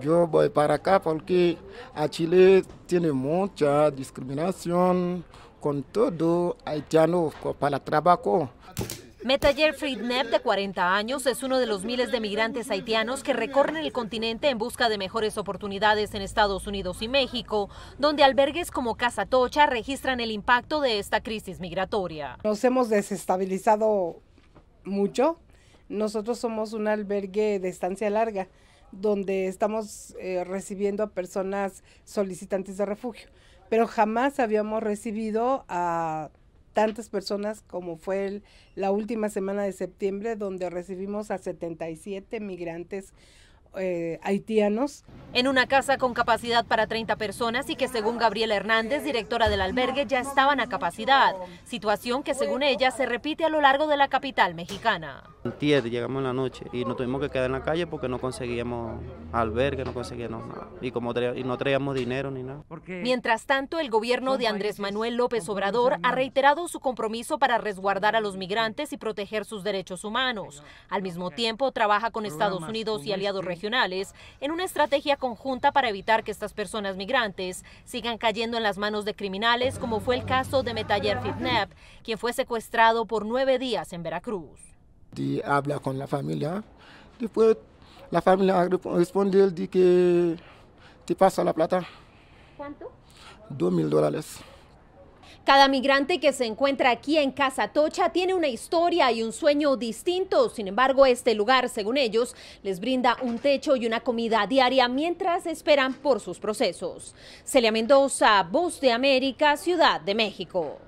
Yo voy para acá porque a Chile tiene mucha discriminación con todo haitiano para trabajo. Metayer Friednep, de 40 años, es uno de los miles de migrantes haitianos que recorren el continente en busca de mejores oportunidades en Estados Unidos y México, donde albergues como Casa Tocha registran el impacto de esta crisis migratoria. Nos hemos desestabilizado mucho. Nosotros somos un albergue de estancia larga donde estamos eh, recibiendo a personas solicitantes de refugio, pero jamás habíamos recibido a tantas personas como fue la última semana de septiembre, donde recibimos a 77 migrantes eh, haitianos. En una casa con capacidad para 30 personas y que según Gabriela Hernández, directora del albergue, ya estaban a capacidad, situación que según ella se repite a lo largo de la capital mexicana. llegamos en la noche y nos tuvimos que quedar en la calle porque no conseguíamos albergue, no conseguíamos nada y, como y no traíamos dinero ni nada. Mientras tanto, el gobierno de Andrés Manuel López Obrador ha reiterado su compromiso para resguardar a los migrantes y proteger sus derechos humanos. Al mismo tiempo, trabaja con Estados Unidos y aliados regionales regionales en una estrategia conjunta para evitar que estas personas migrantes sigan cayendo en las manos de criminales, como fue el caso de Metaller Fitnep, quien fue secuestrado por nueve días en Veracruz. Y habla con la familia, después la familia responde, él que te pasa la plata. ¿Cuánto? Dos mil dólares. Cada migrante que se encuentra aquí en Casa Tocha tiene una historia y un sueño distinto. Sin embargo, este lugar, según ellos, les brinda un techo y una comida diaria mientras esperan por sus procesos. Celia Mendoza, Voz de América, Ciudad de México.